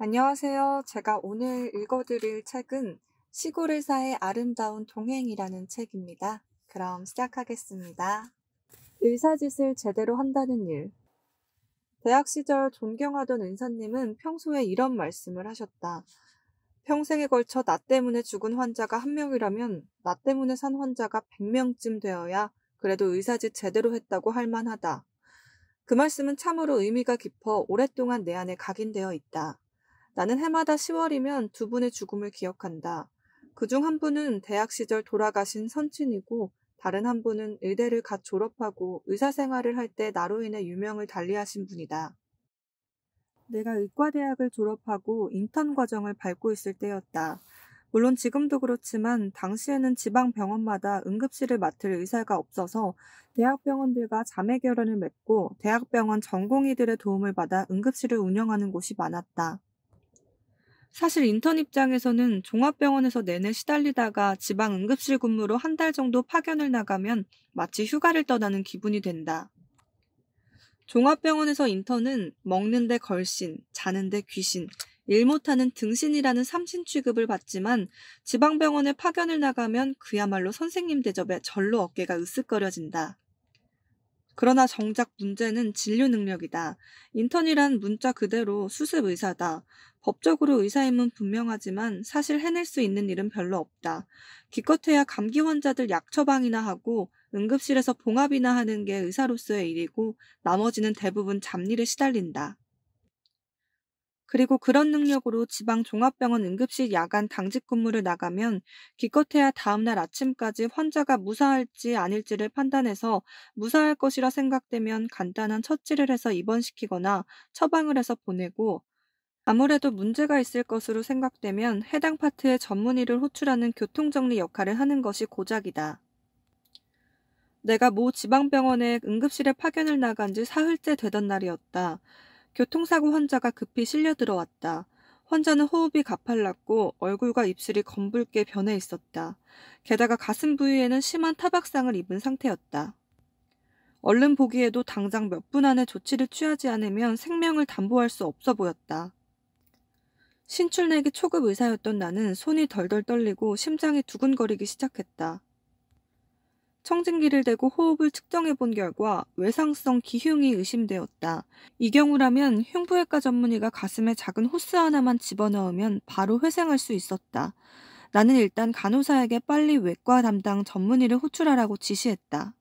안녕하세요. 제가 오늘 읽어드릴 책은 시골의사의 아름다운 동행이라는 책입니다. 그럼 시작하겠습니다. 의사짓을 제대로 한다는 일. 대학 시절 존경하던 은사님은 평소에 이런 말씀을 하셨다. 평생에 걸쳐 나 때문에 죽은 환자가 한 명이라면 나 때문에 산 환자가 100명쯤 되어야 그래도 의사짓 제대로 했다고 할 만하다. 그 말씀은 참으로 의미가 깊어 오랫동안 내 안에 각인되어 있다. 나는 해마다 10월이면 두 분의 죽음을 기억한다. 그 중 한 분은 대학 시절 돌아가신 선친이고 다른 한 분은 의대를 갓 졸업하고 의사 생활을 할 때 나로 인해 유명을 달리하신 분이다. 내가 의과대학을 졸업하고 인턴 과정을 밟고 있을 때였다. 물론 지금도 그렇지만 당시에는 지방 병원마다 응급실을 맡을 의사가 없어서 대학병원들과 자매 결연을 맺고 대학병원 전공의들의 도움을 받아 응급실을 운영하는 곳이 많았다. 사실 인턴 입장에서는 종합병원에서 내내 시달리다가 지방 응급실 근무로 한 달 정도 파견을 나가면 마치 휴가를 떠나는 기분이 된다. 종합병원에서 인턴은 먹는데 걸신, 자는데 귀신, 일 못하는 등신이라는 삼신 취급을 받지만 지방병원에 파견을 나가면 그야말로 선생님 대접에 절로 어깨가 으쓱거려진다. 그러나 정작 문제는 진료 능력이다. 인턴이란 문자 그대로 수습 의사다. 법적으로 의사임은 분명하지만 사실 해낼 수 있는 일은 별로 없다. 기껏해야 감기 환자들 약 처방이나 하고 응급실에서 봉합이나 하는 게 의사로서의 일이고 나머지는 대부분 잡일에 시달린다. 그리고 그런 능력으로 지방 종합병원 응급실 야간 당직 근무를 나가면 기껏해야 다음날 아침까지 환자가 무사할지 아닐지를 판단해서 무사할 것이라 생각되면 간단한 처치를 해서 입원시키거나 처방을 해서 보내고 아무래도 문제가 있을 것으로 생각되면 해당 파트의 전문의를 호출하는 교통정리 역할을 하는 것이 고작이다. 내가 모 지방병원에 응급실에 파견을 나간 지 사흘째 되던 날이었다. 교통사고 환자가 급히 실려 들어왔다. 환자는 호흡이 가팔랐고 얼굴과 입술이 검붉게 변해 있었다. 게다가 가슴 부위에는 심한 타박상을 입은 상태였다. 얼른 보기에도 당장 몇 분 안에 조치를 취하지 않으면 생명을 담보할 수 없어 보였다. 신출내기 초급 의사였던 나는 손이 덜덜 떨리고 심장이 두근거리기 시작했다. 청진기를 대고 호흡을 측정해 본 결과 외상성 기흉이 의심되었다. 이 경우라면 흉부외과 전문의가 가슴에 작은 호스 하나만 집어넣으면 바로 회생할 수 있었다. 나는 일단 간호사에게 빨리 외과 담당 전문의를 호출하라고 지시했다.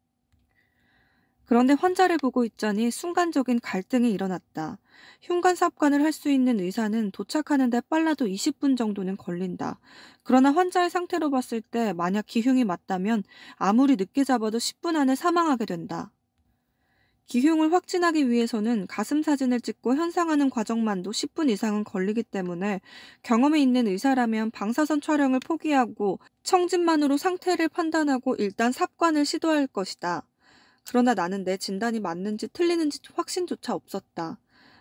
그런데 환자를 보고 있자니 순간적인 갈등이 일어났다. 흉관삽관을 할 수 있는 의사는 도착하는데 빨라도 20분 정도는 걸린다. 그러나 환자의 상태로 봤을 때 만약 기흉이 맞다면 아무리 늦게 잡아도 10분 안에 사망하게 된다. 기흉을 확진하기 위해서는 가슴 사진을 찍고 현상하는 과정만도 10분 이상은 걸리기 때문에 경험이 있는 의사라면 방사선 촬영을 포기하고 청진만으로 상태를 판단하고 일단 삽관을 시도할 것이다. 그러나 나는 내 진단이 맞는지 틀리는지 확신조차 없었다.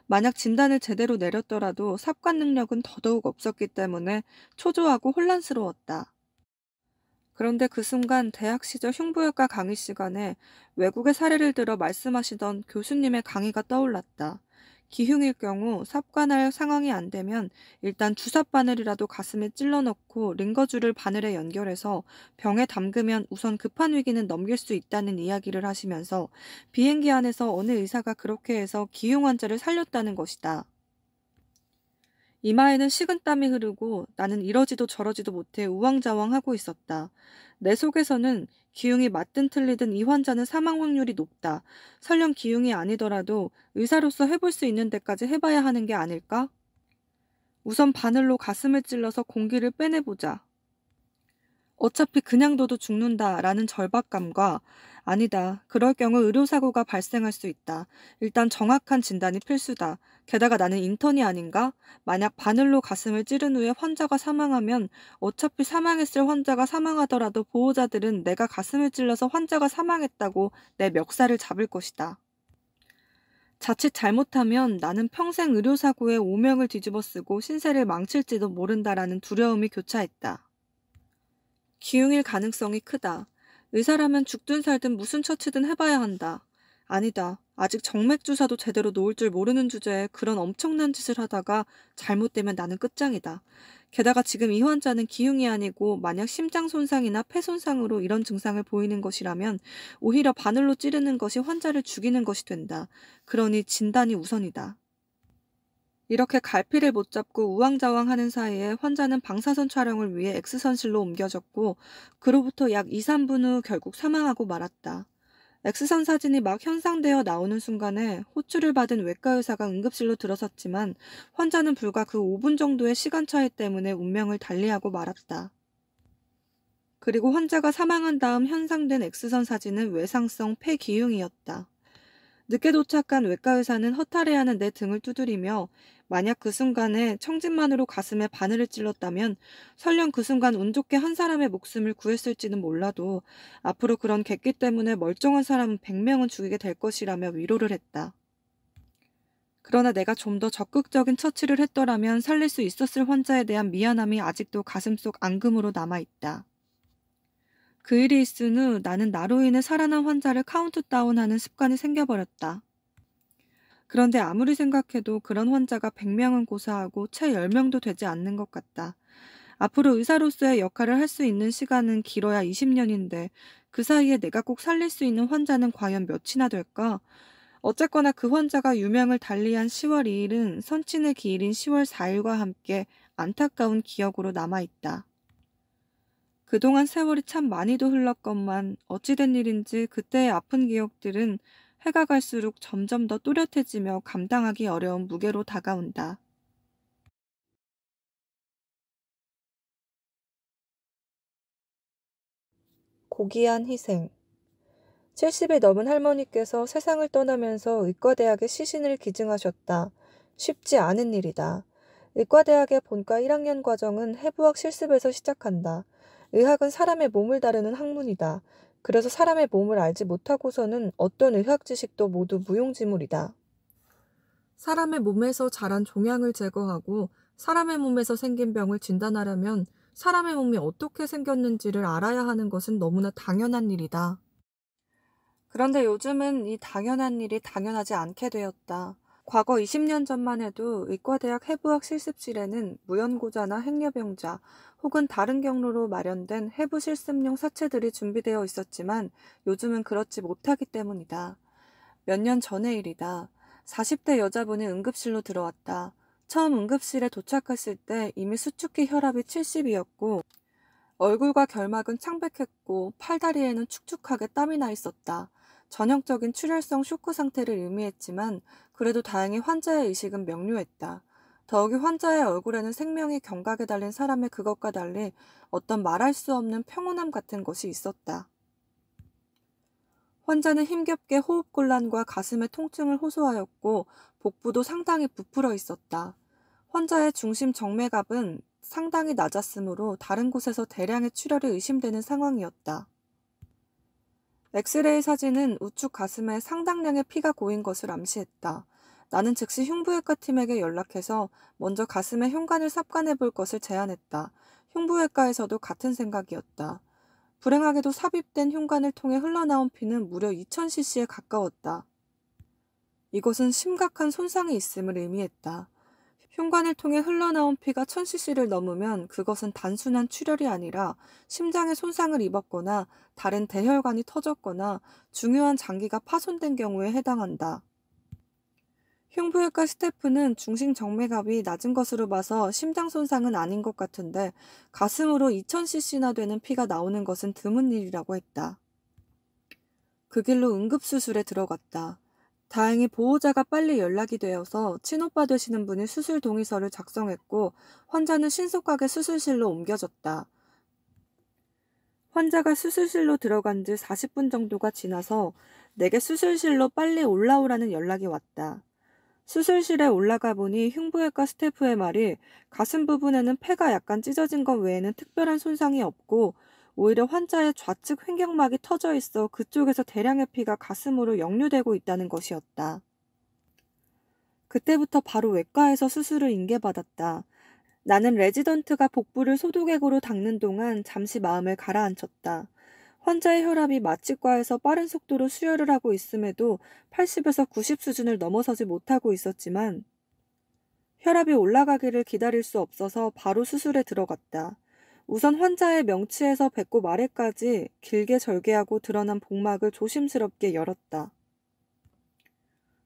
만약 진단을 제대로 내렸더라도 삽관 능력은 더더욱 없었기 때문에 초조하고 혼란스러웠다. 그런데 그 순간 대학 시절 흉부외과 강의 시간에 외국의 사례를 들어 말씀하시던 교수님의 강의가 떠올랐다. 기흉일 경우 삽관할 상황이 안 되면 일단 주삿 바늘이라도 가슴에 찔러 넣고 링거줄을 바늘에 연결해서 병에 담그면 우선 급한 위기는 넘길 수 있다는 이야기를 하시면서 비행기 안에서 어느 의사가 그렇게 해서 기흉 환자를 살렸다는 것이다. 이마에는 식은땀이 흐르고 나는 이러지도 저러지도 못해 우왕좌왕하고 있었다. 내 속에서는 기흉이 맞든 틀리든 이 환자는 사망 확률이 높다. 설령 기흉이 아니더라도 의사로서 해볼 수 있는 데까지 해봐야 하는 게 아닐까? 우선 바늘로 가슴을 찔러서 공기를 빼내보자. 어차피 그냥 둬도 죽는다라는 절박감과 아니다. 그럴 경우 의료사고가 발생할 수 있다. 일단 정확한 진단이 필수다. 게다가 나는 인턴이 아닌가? 만약 바늘로 가슴을 찌른 후에 환자가 사망하면 어차피 사망했을 환자가 사망하더라도 보호자들은 내가 가슴을 찔러서 환자가 사망했다고 내 멱살을 잡을 것이다. 자칫 잘못하면 나는 평생 의료사고에 오명을 뒤집어 쓰고 신세를 망칠지도 모른다라는 두려움이 교차했다. 기흉일 가능성이 크다. 의사라면 죽든 살든 무슨 처치든 해봐야 한다. 아니다. 아직 정맥주사도 제대로 놓을 줄 모르는 주제에 그런 엄청난 짓을 하다가 잘못되면 나는 끝장이다. 게다가 지금 이 환자는 기흉이 아니고 만약 심장 손상이나 폐 손상으로 이런 증상을 보이는 것이라면 오히려 바늘로 찌르는 것이 환자를 죽이는 것이 된다. 그러니 진단이 우선이다. 이렇게 갈피를 못 잡고 우왕좌왕하는 사이에 환자는 방사선 촬영을 위해 엑스선실로 옮겨졌고 그로부터 약 2, 3분 후 결국 사망하고 말았다. 엑스선 사진이 막 현상되어 나오는 순간에 호출을 받은 외과 의사가 응급실로 들어섰지만 환자는 불과 그 5분 정도의 시간 차이 때문에 운명을 달리하고 말았다. 그리고 환자가 사망한 다음 현상된 엑스선 사진은 외상성 폐기흉이었다. 늦게 도착한 외과 의사는 허탈해하는 내 등을 두드리며 만약 그 순간에 청진만으로 가슴에 바늘을 찔렀다면 설령 그 순간 운 좋게 한 사람의 목숨을 구했을지는 몰라도 앞으로 그런 객기 때문에 멀쩡한 사람은 100명은 죽이게 될 것이라며 위로를 했다. 그러나 내가 좀 더 적극적인 처치를 했더라면 살릴 수 있었을 환자에 대한 미안함이 아직도 가슴속 앙금으로 남아있다. 그 일이 있은 후 나는 나로 인해 살아난 환자를 카운트다운하는 습관이 생겨버렸다. 그런데 아무리 생각해도 그런 환자가 100명은 고사하고 채 10명도 되지 않는 것 같다. 앞으로 의사로서의 역할을 할 수 있는 시간은 길어야 20년인데 그 사이에 내가 꼭 살릴 수 있는 환자는 과연 몇이나 될까? 어쨌거나 그 환자가 유명을 달리한 10월 2일은 선친의 기일인 10월 4일과 함께 안타까운 기억으로 남아있다. 그동안 세월이 참 많이도 흘렀건만 어찌된 일인지 그때의 아픈 기억들은 해가 갈수록 점점 더 또렷해지며 감당하기 어려운 무게로 다가온다. 고귀한 희생 70이 넘은 할머니께서 세상을 떠나면서 의과대학의 시신을 기증하셨다. 쉽지 않은 일이다. 의과대학의 본과 1학년 과정은 해부학 실습에서 시작한다. 의학은 사람의 몸을 다루는 학문이다. 그래서 사람의 몸을 알지 못하고서는 어떤 의학 지식도 모두 무용지물이다. 사람의 몸에서 자란 종양을 제거하고 사람의 몸에서 생긴 병을 진단하려면 사람의 몸이 어떻게 생겼는지를 알아야 하는 것은 너무나 당연한 일이다. 그런데 요즘은 이 당연한 일이 당연하지 않게 되었다. 과거 20년 전만 해도 의과대학 해부학 실습실에는 무연고자나 행려병자 혹은 다른 경로로 마련된 해부 실습용 사체들이 준비되어 있었지만 요즘은 그렇지 못하기 때문이다. 몇 년 전의 일이다. 40대 여자분이 응급실로 들어왔다. 처음 응급실에 도착했을 때 이미 수축기 혈압이 70이었고 얼굴과 결막은 창백했고 팔다리에는 축축하게 땀이 나 있었다. 전형적인 출혈성 쇼크 상태를 의미했지만 그래도 다행히 환자의 의식은 명료했다. 더욱이 환자의 얼굴에는 생명이 경각에 달린 사람의 그것과 달리 어떤 말할 수 없는 평온함 같은 것이 있었다. 환자는 힘겹게 호흡곤란과 가슴의 통증을 호소하였고 복부도 상당히 부풀어 있었다. 환자의 중심 정맥압은 상당히 낮았으므로 다른 곳에서 대량의 출혈이 의심되는 상황이었다. 엑스레이 사진은 우측 가슴에 상당량의 피가 고인 것을 암시했다. 나는 즉시 흉부외과 팀에게 연락해서 먼저 가슴에 흉관을 삽관해 볼 것을 제안했다. 흉부외과에서도 같은 생각이었다. 불행하게도 삽입된 흉관을 통해 흘러나온 피는 무려 2000cc에 가까웠다. 이것은 심각한 손상이 있음을 의미했다. 흉관을 통해 흘러나온 피가 1000cc를 넘으면 그것은 단순한 출혈이 아니라 심장에 손상을 입었거나 다른 대혈관이 터졌거나 중요한 장기가 파손된 경우에 해당한다. 흉부외과 스태프는 중심 정맥압이 낮은 것으로 봐서 심장 손상은 아닌 것 같은데 가슴으로 2000cc나 되는 피가 나오는 것은 드문 일이라고 했다. 그 길로 응급수술에 들어갔다. 다행히 보호자가 빨리 연락이 되어서 친오빠 되시는 분이 수술 동의서를 작성했고 환자는 신속하게 수술실로 옮겨졌다. 환자가 수술실로 들어간 지 40분 정도가 지나서 내게 수술실로 빨리 올라오라는 연락이 왔다. 수술실에 올라가 보니 흉부외과 스태프의 말이 가슴 부분에는 폐가 약간 찢어진 것 외에는 특별한 손상이 없고 오히려 환자의 좌측 횡격막이 터져 있어 그쪽에서 대량의 피가 가슴으로 역류되고 있다는 것이었다. 그때부터 바로 외과에서 수술을 인계받았다. 나는 레지던트가 복부를 소독액으로 닦는 동안 잠시 마음을 가라앉혔다. 환자의 혈압이 마취과에서 빠른 속도로 수혈을 하고 있음에도 80에서 90 수준을 넘어서지 못하고 있었지만 혈압이 올라가기를 기다릴 수 없어서 바로 수술에 들어갔다. 우선 환자의 명치에서 배꼽 아래까지 길게 절개하고 드러난 복막을 조심스럽게 열었다.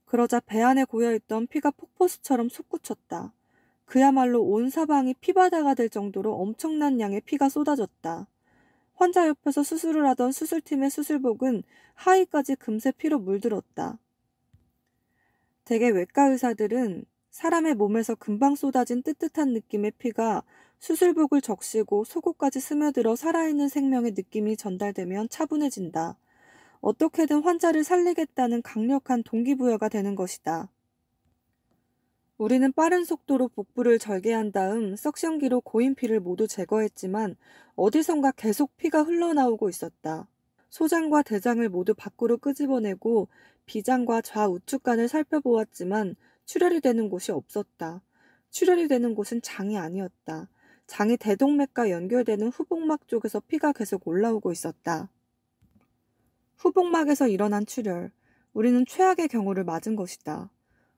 그러자 배 안에 고여있던 피가 폭포수처럼 솟구쳤다. 그야말로 온 사방이 피바다가 될 정도로 엄청난 양의 피가 쏟아졌다. 환자 옆에서 수술을 하던 수술팀의 수술복은 하의까지 금세 피로 물들었다. 대개 외과 의사들은 사람의 몸에서 금방 쏟아진 뜨뜻한 느낌의 피가 수술복을 적시고 속옷까지 스며들어 살아있는 생명의 느낌이 전달되면 차분해진다. 어떻게든 환자를 살리겠다는 강력한 동기부여가 되는 것이다. 우리는 빠른 속도로 복부를 절개한 다음 석션기로 고인 피를 모두 제거했지만 어디선가 계속 피가 흘러나오고 있었다. 소장과 대장을 모두 밖으로 끄집어내고 비장과 좌우측간을 살펴보았지만 출혈이 되는 곳이 없었다. 출혈이 되는 곳은 장이 아니었다. 장이 대동맥과 연결되는 후복막 쪽에서 피가 계속 올라오고 있었다. 후복막에서 일어난 출혈. 우리는 최악의 경우를 맞은 것이다.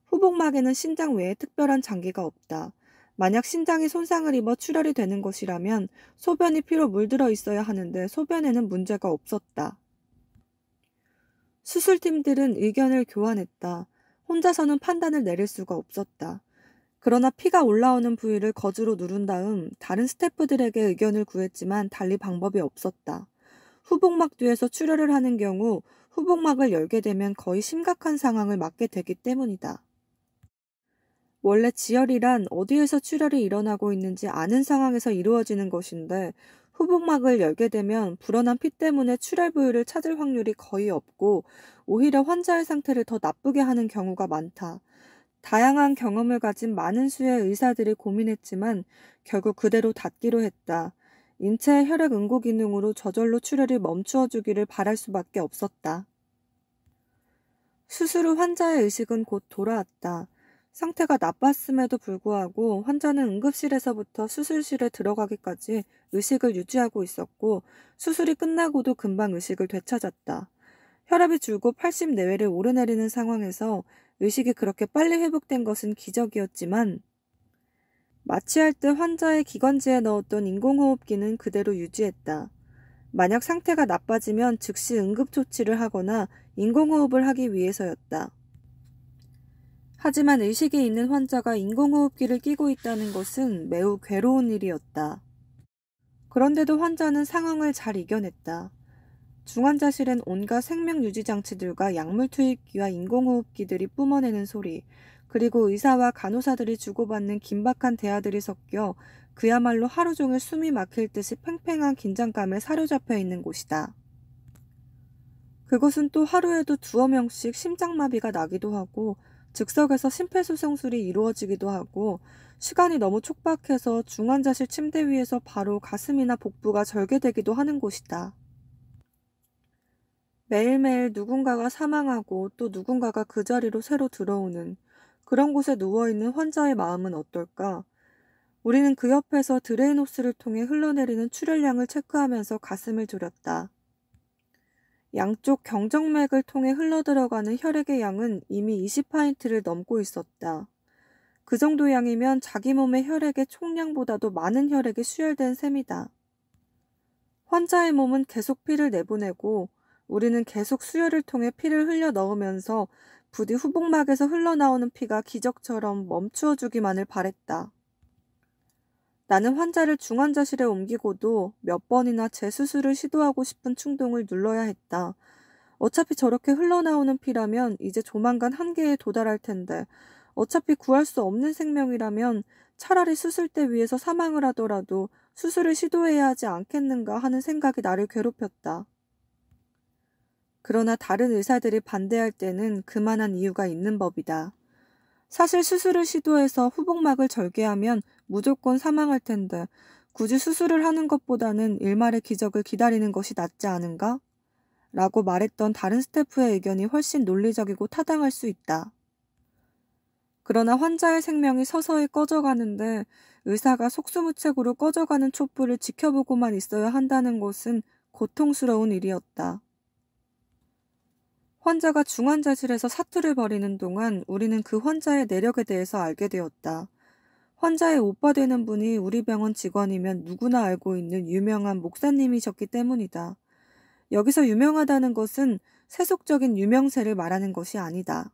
후복막에는 신장 외에 특별한 장기가 없다. 만약 신장이 손상을 입어 출혈이 되는 것이라면 소변이 피로 물들어 있어야 하는데 소변에는 문제가 없었다. 수술팀들은 의견을 교환했다. 혼자서는 판단을 내릴 수가 없었다. 그러나 피가 올라오는 부위를 거즈로 누른 다음 다른 스태프들에게 의견을 구했지만 달리 방법이 없었다. 후복막 뒤에서 출혈을 하는 경우 후복막을 열게 되면 거의 심각한 상황을 맞게 되기 때문이다. 원래 지혈이란 어디에서 출혈이 일어나고 있는지 아는 상황에서 이루어지는 것인데 후복막을 열게 되면 불어난 피 때문에 출혈 부위를 찾을 확률이 거의 없고 오히려 환자의 상태를 더 나쁘게 하는 경우가 많다. 다양한 경험을 가진 많은 수의 의사들이 고민했지만 결국 그대로 닫기로 했다. 인체의 혈액 응고 기능으로 저절로 출혈을 멈추어 주기를 바랄 수밖에 없었다. 수술 후 환자의 의식은 곧 돌아왔다. 상태가 나빴음에도 불구하고 환자는 응급실에서부터 수술실에 들어가기까지 의식을 유지하고 있었고 수술이 끝나고도 금방 의식을 되찾았다. 혈압이 줄고 80 내외를 오르내리는 상황에서 의식이 그렇게 빨리 회복된 것은 기적이었지만 마취할 때 환자의 기관지에 넣었던 인공호흡기는 그대로 유지했다. 만약 상태가 나빠지면 즉시 응급조치를 하거나 인공호흡을 하기 위해서였다. 하지만 의식이 있는 환자가 인공호흡기를 끼고 있다는 것은 매우 괴로운 일이었다. 그런데도 환자는 상황을 잘 이겨냈다. 중환자실엔 온갖 생명유지장치들과 약물투입기와 인공호흡기들이 뿜어내는 소리, 그리고 의사와 간호사들이 주고받는 긴박한 대화들이 섞여 그야말로 하루 종일 숨이 막힐 듯이 팽팽한 긴장감에 사로잡혀 있는 곳이다. 그것은 또 하루에도 두어 명씩 심장마비가 나기도 하고 즉석에서 심폐소생술이 이루어지기도 하고 시간이 너무 촉박해서 중환자실 침대 위에서 바로 가슴이나 복부가 절개되기도 하는 곳이다. 매일매일 누군가가 사망하고 또 누군가가 그 자리로 새로 들어오는 그런 곳에 누워있는 환자의 마음은 어떨까? 우리는 그 옆에서 드레인호스를 통해 흘러내리는 출혈량을 체크하면서 가슴을 졸였다. 양쪽 경정맥을 통해 흘러들어가는 혈액의 양은 이미 20파인트를 넘고 있었다. 그 정도 양이면 자기 몸의 혈액의 총량보다도 많은 혈액이 수혈된 셈이다. 환자의 몸은 계속 피를 내보내고 우리는 계속 수혈을 통해 피를 흘려 넣으면서 부디 후복막에서 흘러나오는 피가 기적처럼 멈추어 주기만을 바랬다. 나는 환자를 중환자실에 옮기고도 몇 번이나 재수술을 시도하고 싶은 충동을 눌러야 했다. 어차피 저렇게 흘러나오는 피라면 이제 조만간 한계에 도달할 텐데 어차피 구할 수 없는 생명이라면 차라리 수술대 위에서 사망을 하더라도 수술을 시도해야 하지 않겠는가 하는 생각이 나를 괴롭혔다. 그러나 다른 의사들이 반대할 때는 그만한 이유가 있는 법이다. 사실 수술을 시도해서 후복막을 절개하면 무조건 사망할 텐데 굳이 수술을 하는 것보다는 일말의 기적을 기다리는 것이 낫지 않은가? 라고 말했던 다른 스태프의 의견이 훨씬 논리적이고 타당할 수 있다. 그러나 환자의 생명이 서서히 꺼져가는데 의사가 속수무책으로 꺼져가는 촛불을 지켜보고만 있어야 한다는 것은 고통스러운 일이었다. 환자가 중환자실에서 사투를 벌이는 동안 우리는 그 환자의 내력에 대해서 알게 되었다. 환자의 오빠 되는 분이 우리 병원 직원이면 누구나 알고 있는 유명한 목사님이셨기 때문이다. 여기서 유명하다는 것은 세속적인 유명세를 말하는 것이 아니다.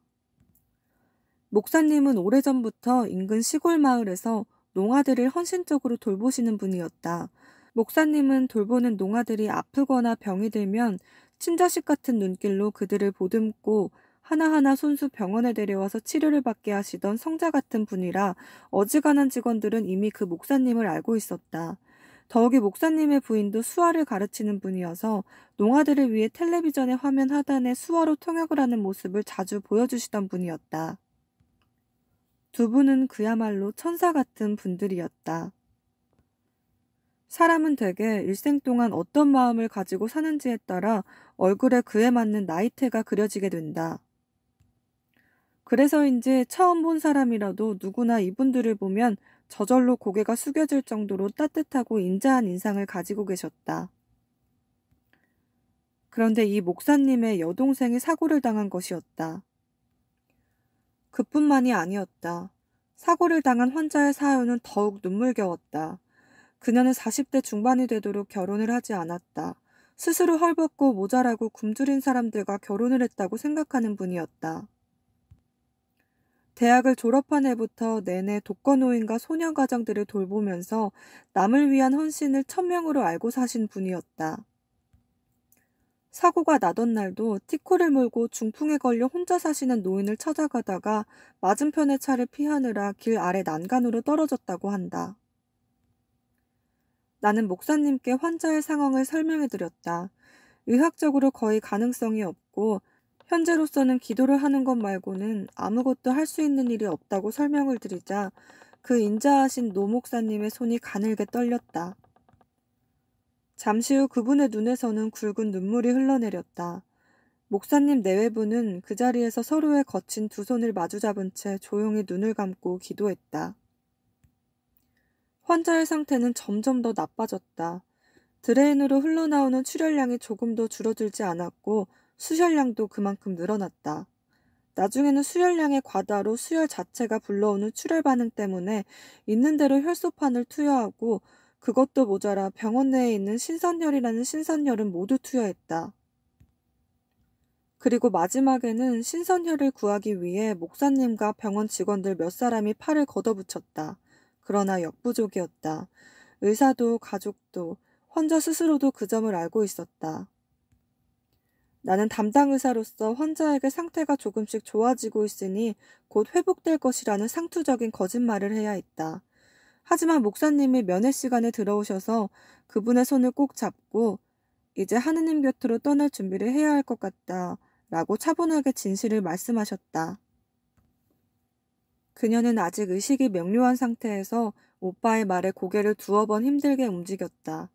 목사님은 오래전부터 인근 시골 마을에서 농아들을 헌신적으로 돌보시는 분이었다. 목사님은 돌보는 농아들이 아프거나 병이 들면 친자식 같은 눈길로 그들을 보듬고 하나하나 손수 병원에 데려와서 치료를 받게 하시던 성자 같은 분이라 어지간한 직원들은 이미 그 목사님을 알고 있었다. 더욱이 목사님의 부인도 수화를 가르치는 분이어서 농아들을 위해 텔레비전의 화면 하단에 수화로 통역을 하는 모습을 자주 보여주시던 분이었다. 두 분은 그야말로 천사 같은 분들이었다. 사람은 대개 일생 동안 어떤 마음을 가지고 사는지에 따라 얼굴에 그에 맞는 나이테가 그려지게 된다. 그래서인지 처음 본 사람이라도 누구나 이분들을 보면 저절로 고개가 숙여질 정도로 따뜻하고 인자한 인상을 가지고 계셨다. 그런데 이 목사님의 여동생이 사고를 당한 것이었다. 그뿐만이 아니었다. 사고를 당한 환자의 사연은 더욱 눈물겨웠다. 그녀는 40대 중반이 되도록 결혼을 하지 않았다. 스스로 헐벗고 모자라고 굶주린 사람들과 결혼을 했다고 생각하는 분이었다. 대학을 졸업한 해부터 내내 독거노인과 소년가정들을 돌보면서 남을 위한 헌신을 천명으로 알고 사신 분이었다. 사고가 나던 날도 티코를 몰고 중풍에 걸려 혼자 사시는 노인을 찾아가다가 맞은편의 차를 피하느라 길 아래 난간으로 떨어졌다고 한다. 나는 목사님께 환자의 상황을 설명해 드렸다. 의학적으로 거의 가능성이 없고 현재로서는 기도를 하는 것 말고는 아무것도 할 수 있는 일이 없다고 설명을 드리자 그 인자하신 노 목사님의 손이 가늘게 떨렸다. 잠시 후 그분의 눈에서는 굵은 눈물이 흘러내렸다. 목사님 내외부는 그 자리에서 서로의 거친 두 손을 마주잡은 채 조용히 눈을 감고 기도했다. 환자의 상태는 점점 더 나빠졌다. 드레인으로 흘러나오는 출혈량이 조금 도 줄어들지 않았고 수혈량도 그만큼 늘어났다. 나중에는 수혈량의 과다로 수혈 자체가 불러오는 출혈 반응 때문에 있는 대로 혈소판을 투여하고 그것도 모자라 병원 내에 있는 신선혈이라는 신선혈은 모두 투여했다. 그리고 마지막에는 신선혈을 구하기 위해 목사님과 병원 직원들 몇 사람이 팔을 걷어붙였다. 그러나 역부족이었다. 의사도 가족도 환자 스스로도 그 점을 알고 있었다. 나는 담당 의사로서 환자에게 상태가 조금씩 좋아지고 있으니 곧 회복될 것이라는 상투적인 거짓말을 해야 했다. 하지만 목사님이 면회 시간에 들어오셔서 그분의 손을 꼭 잡고 이제 하느님 곁으로 떠날 준비를 해야 할 것 같다. 라고 차분하게 진실을 말씀하셨다. 그녀는 아직 의식이 명료한 상태에서 오빠의 말에 고개를 두어 번 힘들게 움직였다.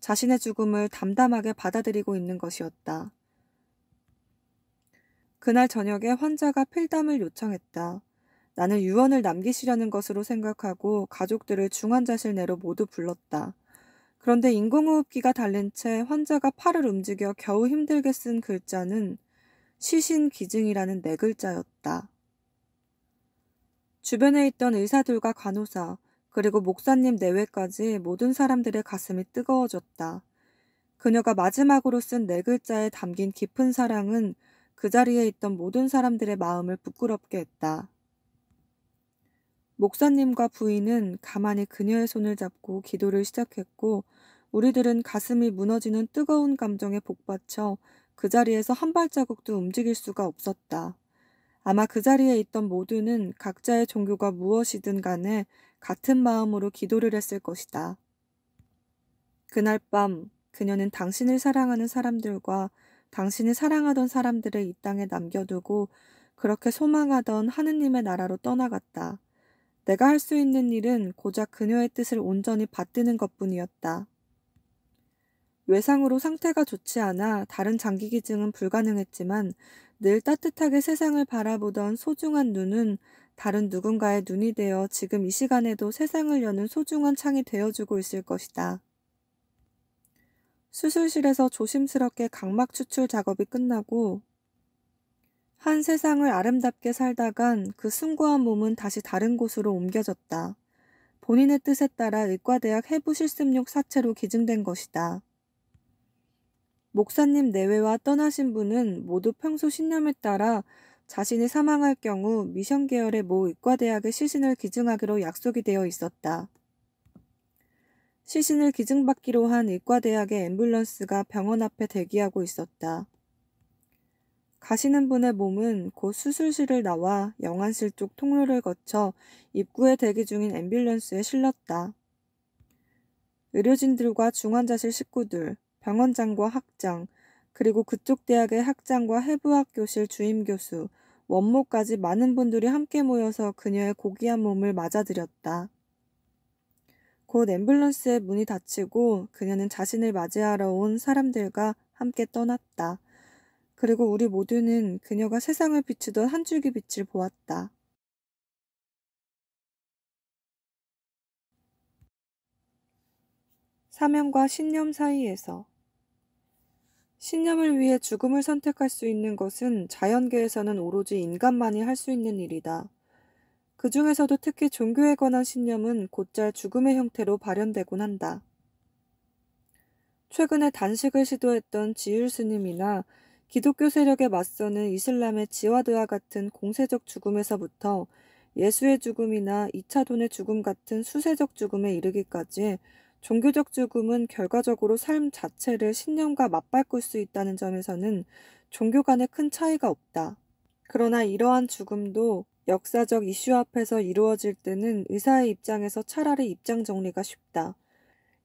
자신의 죽음을 담담하게 받아들이고 있는 것이었다. 그날 저녁에 환자가 필담을 요청했다. 나는 유언을 남기시려는 것으로 생각하고 가족들을 중환자실 내로 모두 불렀다. 그런데 인공호흡기가 달린 채 환자가 팔을 움직여 겨우 힘들게 쓴 글자는 시신기증이라는 네 글자였다. 주변에 있던 의사들과 간호사, 그리고 목사님 내외까지 모든 사람들의 가슴이 뜨거워졌다. 그녀가 마지막으로 쓴 네 글자에 담긴 깊은 사랑은 그 자리에 있던 모든 사람들의 마음을 부끄럽게 했다. 목사님과 부인은 가만히 그녀의 손을 잡고 기도를 시작했고, 우리들은 가슴이 무너지는 뜨거운 감정에 복받쳐 그 자리에서 한 발자국도 움직일 수가 없었다. 아마 그 자리에 있던 모두는 각자의 종교가 무엇이든 간에 같은 마음으로 기도를 했을 것이다. 그날 밤 그녀는 당신을 사랑하는 사람들과 당신이 사랑하던 사람들을 이 땅에 남겨두고 그렇게 소망하던 하느님의 나라로 떠나갔다. 내가 할 수 있는 일은 고작 그녀의 뜻을 온전히 받드는 것 뿐이었다. 외상으로 상태가 좋지 않아 다른 장기 기증은 불가능했지만 늘 따뜻하게 세상을 바라보던 소중한 눈은 다른 누군가의 눈이 되어 지금 이 시간에도 세상을 여는 소중한 창이 되어주고 있을 것이다. 수술실에서 조심스럽게 각막 추출 작업이 끝나고 한 세상을 아름답게 살다간 그 숭고한 몸은 다시 다른 곳으로 옮겨졌다. 본인의 뜻에 따라 의과대학 해부실습용 사체로 기증된 것이다. 목사님 내외와 떠나신 분은 모두 평소 신념에 따라 자신이 사망할 경우 미션 계열의 모 의과대학의 시신을 기증하기로 약속이 되어 있었다. 시신을 기증받기로 한 의과대학의 앰뷸런스가 병원 앞에 대기하고 있었다. 가시는 분의 몸은 곧 수술실을 나와 영안실 쪽 통로를 거쳐 입구에 대기 중인 앰뷸런스에 실렸다. 의료진들과 중환자실 식구들, 병원장과 학장, 그리고 그쪽 대학의 학장과 해부학 교실 주임 교수, 원모까지 많은 분들이 함께 모여서 그녀의 고귀한 몸을 맞아들였다. 곧 앰뷸런스의 문이 닫히고 그녀는 자신을 맞이하러 온 사람들과 함께 떠났다. 그리고 우리 모두는 그녀가 세상을 비추던 한 줄기 빛을 보았다. 사명과 신념 사이에서 신념을 위해 죽음을 선택할 수 있는 것은 자연계에서는 오로지 인간만이 할 수 있는 일이다. 그 중에서도 특히 종교에 관한 신념은 곧잘 죽음의 형태로 발현되곤 한다. 최근에 단식을 시도했던 지율 스님이나 기독교 세력에 맞서는 이슬람의 지와드와 같은 공세적 죽음에서부터 예수의 죽음이나 이차돈의 죽음 같은 수세적 죽음에 이르기까지 종교적 죽음은 결과적으로 삶 자체를 신념과 맞바꿀 수 있다는 점에서는 종교 간에 큰 차이가 없다. 그러나 이러한 죽음도 역사적 이슈 앞에서 이루어질 때는 의사의 입장에서 차라리 입장 정리가 쉽다.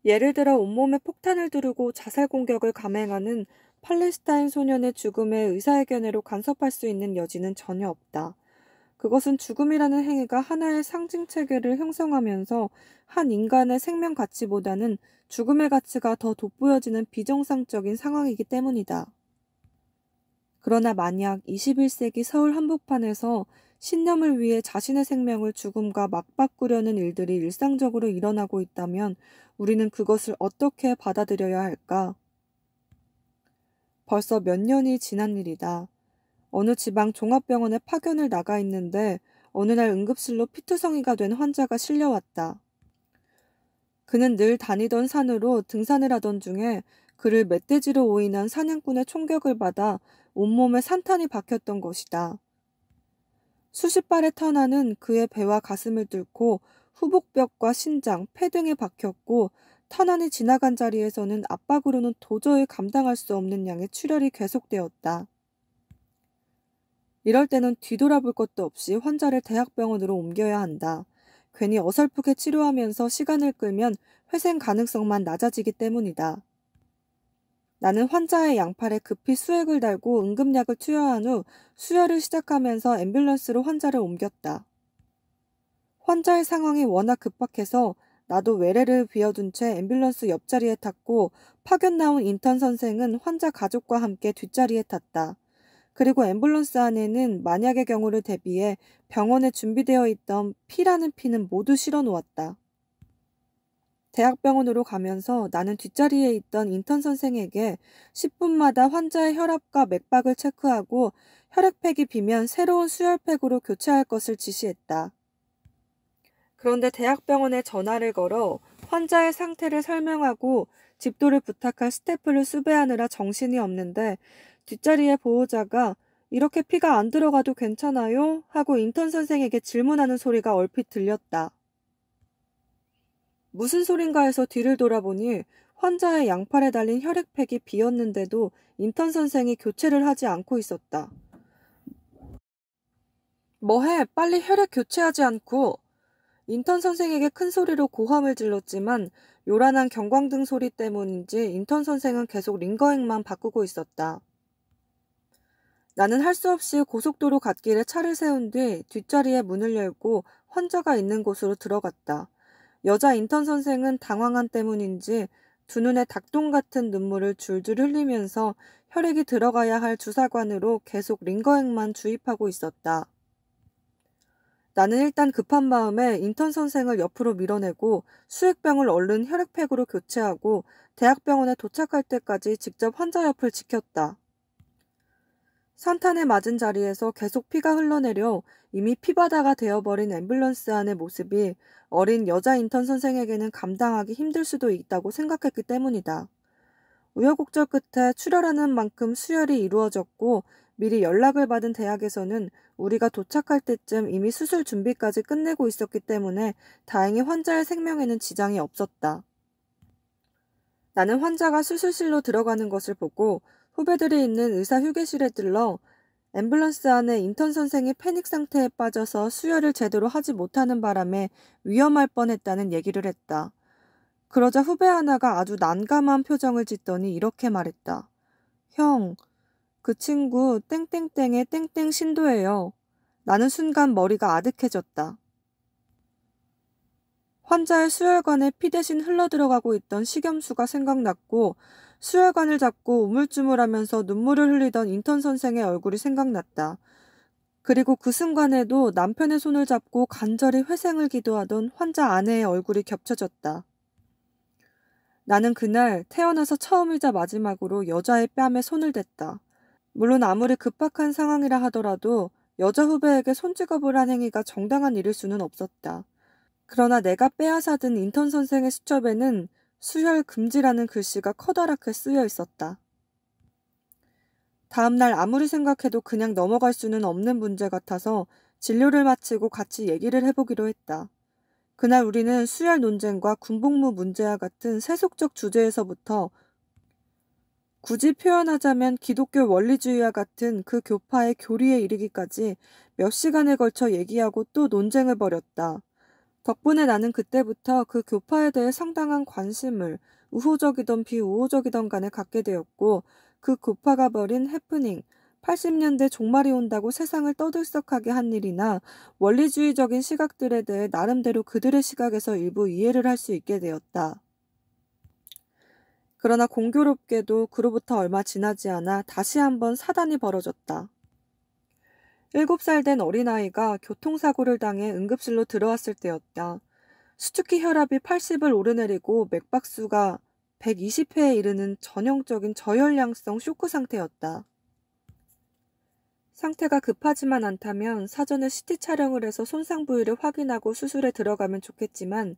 예를 들어 온몸에 폭탄을 두르고 자살 공격을 감행하는 팔레스타인 소년의 죽음에 의사의견해로 간섭할 수 있는 여지는 전혀 없다. 그것은 죽음이라는 행위가 하나의 상징 체계를 형성하면서 한 인간의 생명 가치보다는 죽음의 가치가 더 돋보여지는 비정상적인 상황이기 때문이다. 그러나 만약 21세기 서울 한복판에서 신념을 위해 자신의 생명을 죽음과 막바꾸려는 일들이 일상적으로 일어나고 있다면 우리는 그것을 어떻게 받아들여야 할까? 벌써 몇 년이 지난 일이다. 어느 지방 종합병원에 파견을 나가 있는데 어느 날 응급실로 피투성이가 된 환자가 실려왔다. 그는 늘 다니던 산으로 등산을 하던 중에 그를 멧돼지로 오인한 사냥꾼의 총격을 받아 온몸에 산탄이 박혔던 것이다. 수십 발의 탄환은 그의 배와 가슴을 뚫고 후복벽과 신장, 폐 등에 박혔고 탄환이 지나간 자리에서는 압박으로는 도저히 감당할 수 없는 양의 출혈이 계속되었다. 이럴 때는 뒤돌아볼 것도 없이 환자를 대학병원으로 옮겨야 한다. 괜히 어설프게 치료하면서 시간을 끌면 회생 가능성만 낮아지기 때문이다. 나는 환자의 양팔에 급히 수액을 달고 응급약을 투여한 후 수혈을 시작하면서 앰뷸런스로 환자를 옮겼다. 환자의 상황이 워낙 급박해서 나도 외래를 비워둔 채 앰뷸런스 옆자리에 탔고 파견 나온 인턴 선생은 환자 가족과 함께 뒷자리에 탔다. 그리고 앰뷸런스 안에는 만약의 경우를 대비해 병원에 준비되어 있던 피라는 피는 모두 실어 놓았다. 대학병원으로 가면서 나는 뒷자리에 있던 인턴 선생에게 10분마다 환자의 혈압과 맥박을 체크하고 혈액팩이 비면 새로운 수혈팩으로 교체할 것을 지시했다. 그런데 대학병원에 전화를 걸어 환자의 상태를 설명하고 집도를 부탁할 스태프를 수배하느라 정신이 없는데 뒷자리의 보호자가 이렇게 피가 안 들어가도 괜찮아요? 하고 인턴 선생에게 질문하는 소리가 얼핏 들렸다. 무슨 소린가 해서 뒤를 돌아보니 환자의 양팔에 달린 혈액팩이 비었는데도 인턴 선생이 교체를 하지 않고 있었다. 뭐해? 빨리 혈액 교체하지 않고! 인턴 선생에게 큰 소리로 고함을 질렀지만 요란한 경광등 소리 때문인지 인턴 선생은 계속 링거잉만 바꾸고 있었다. 나는 할 수 없이 고속도로 갓길에 차를 세운 뒤 뒷자리에 문을 열고 환자가 있는 곳으로 들어갔다. 여자 인턴 선생은 당황한 때문인지 두 눈에 닭똥 같은 눈물을 줄줄 흘리면서 혈액이 들어가야 할 주사관으로 계속 링거액만 주입하고 있었다. 나는 일단 급한 마음에 인턴 선생을 옆으로 밀어내고 수액병을 얼른 혈액팩으로 교체하고 대학병원에 도착할 때까지 직접 환자 옆을 지켰다. 산탄에 맞은 자리에서 계속 피가 흘러내려 이미 피바다가 되어버린 앰뷸런스 안의 모습이 어린 여자 인턴 선생에게는 감당하기 힘들 수도 있다고 생각했기 때문이다. 우여곡절 끝에 출혈하는 만큼 수혈이 이루어졌고 미리 연락을 받은 대학에서는 우리가 도착할 때쯤 이미 수술 준비까지 끝내고 있었기 때문에 다행히 환자의 생명에는 지장이 없었다. 나는 환자가 수술실로 들어가는 것을 보고 후배들이 있는 의사 휴게실에 들러 앰뷸런스 안에 인턴 선생이 패닉 상태에 빠져서 수혈을 제대로 하지 못하는 바람에 위험할 뻔했다는 얘기를 했다. 그러자 후배 하나가 아주 난감한 표정을 짓더니 이렇게 말했다. 형, 그 친구 땡땡땡의 땡땡 신도예요. 나는 순간 머리가 아득해졌다. 환자의 수혈관에 피 대신 흘러들어가고 있던 식염수가 생각났고 수혈관을 잡고 우물쭈물하면서 눈물을 흘리던 인턴 선생의 얼굴이 생각났다. 그리고 그 순간에도 남편의 손을 잡고 간절히 회생을 기도하던 환자 아내의 얼굴이 겹쳐졌다. 나는 그날 태어나서 처음이자 마지막으로 여자의 뺨에 손을 댔다. 물론 아무리 급박한 상황이라 하더라도 여자 후배에게 손직업을 한 행위가 정당한 일일 수는 없었다. 그러나 내가 빼앗아든 인턴 선생의 수첩에는 수혈 금지라는 글씨가 커다랗게 쓰여 있었다. 다음날 아무리 생각해도 그냥 넘어갈 수는 없는 문제 같아서 진료를 마치고 같이 얘기를 해보기로 했다. 그날 우리는 수혈 논쟁과 군복무 문제와 같은 세속적 주제에서부터 굳이 표현하자면 기독교 원리주의와 같은 그 교파의 교리에 이르기까지 몇 시간에 걸쳐 얘기하고 또 논쟁을 벌였다. 덕분에 나는 그때부터 그 교파에 대해 상당한 관심을 우호적이던 비우호적이던 간에 갖게 되었고 그 교파가 벌인 해프닝, 80년대 종말이 온다고 세상을 떠들썩하게 한 일이나 원리주의적인 시각들에 대해 나름대로 그들의 시각에서 일부 이해를 할 수 있게 되었다. 그러나 공교롭게도 그로부터 얼마 지나지 않아 다시 한번 사단이 벌어졌다. 7살 된 어린아이가 교통사고를 당해 응급실로 들어왔을 때였다. 수축기 혈압이 80을 오르내리고 맥박수가 120회에 이르는 전형적인 저혈량성 쇼크 상태였다. 상태가 급하지만 않다면 사전에 CT 촬영을 해서 손상 부위를 확인하고 수술에 들어가면 좋겠지만